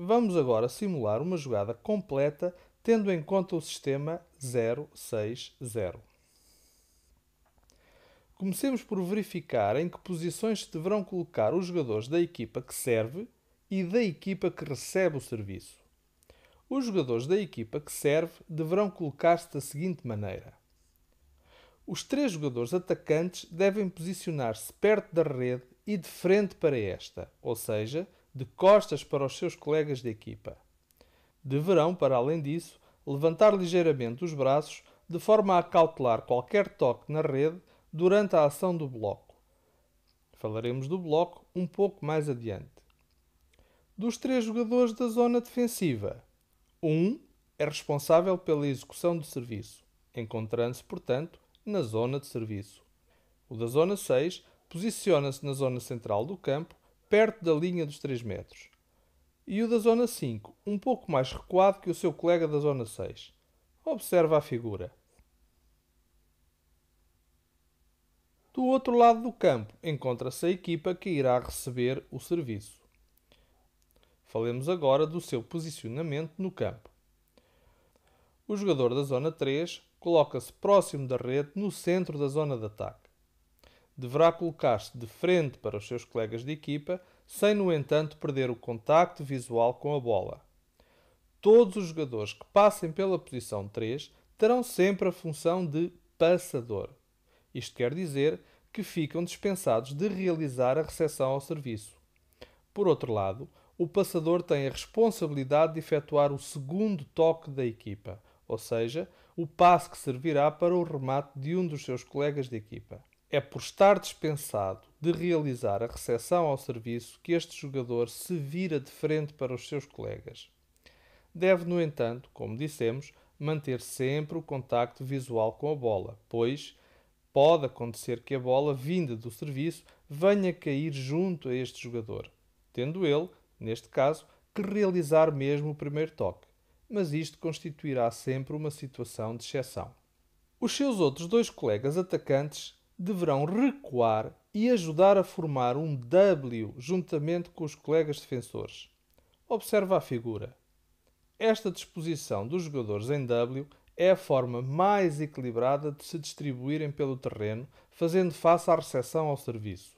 Vamos agora simular uma jogada completa tendo em conta o sistema 060. Comecemos por verificar em que posições se deverão colocar os jogadores da equipa que serve e da equipa que recebe o serviço. Os jogadores da equipa que serve deverão colocar-se da seguinte maneira: os três jogadores atacantes devem posicionar-se perto da rede e de frente para esta, ou seja, de costas para os seus colegas de equipa. Deverão, para além disso, levantar ligeiramente os braços de forma a cautelar qualquer toque na rede durante a ação do bloco. Falaremos do bloco um pouco mais adiante. Dos três jogadores da zona defensiva, um é responsável pela execução do serviço, encontrando-se, portanto, na zona de serviço. O da zona 6 posiciona-se na zona central do campo perto da linha dos 3 metros, e o da zona 5, um pouco mais recuado que o seu colega da zona 6. Observa a figura. Do outro lado do campo encontra-se a equipa que irá receber o serviço. Falemos agora do seu posicionamento no campo. O jogador da zona 3 coloca-se próximo da rede no centro da zona de ataque deverá colocar-se de frente para os seus colegas de equipa, sem, no entanto, perder o contacto visual com a bola. Todos os jogadores que passem pela posição 3 terão sempre a função de passador. Isto quer dizer que ficam dispensados de realizar a recepção ao serviço. Por outro lado, o passador tem a responsabilidade de efetuar o segundo toque da equipa, ou seja, o passe que servirá para o remate de um dos seus colegas de equipa. É por estar dispensado de realizar a recepção ao serviço que este jogador se vira de frente para os seus colegas. Deve, no entanto, como dissemos, manter sempre o contacto visual com a bola, pois pode acontecer que a bola vinda do serviço venha cair junto a este jogador, tendo ele, neste caso, que realizar mesmo o primeiro toque, mas isto constituirá sempre uma situação de exceção. Os seus outros dois colegas atacantes deverão recuar e ajudar a formar um W juntamente com os colegas defensores. Observa a figura. Esta disposição dos jogadores em W é a forma mais equilibrada de se distribuírem pelo terreno, fazendo face à recepção ao serviço.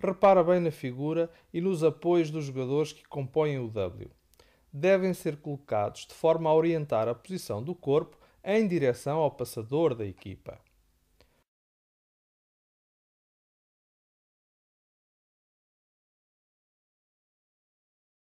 Repara bem na figura e nos apoios dos jogadores que compõem o W. Devem ser colocados de forma a orientar a posição do corpo em direção ao passador da equipa.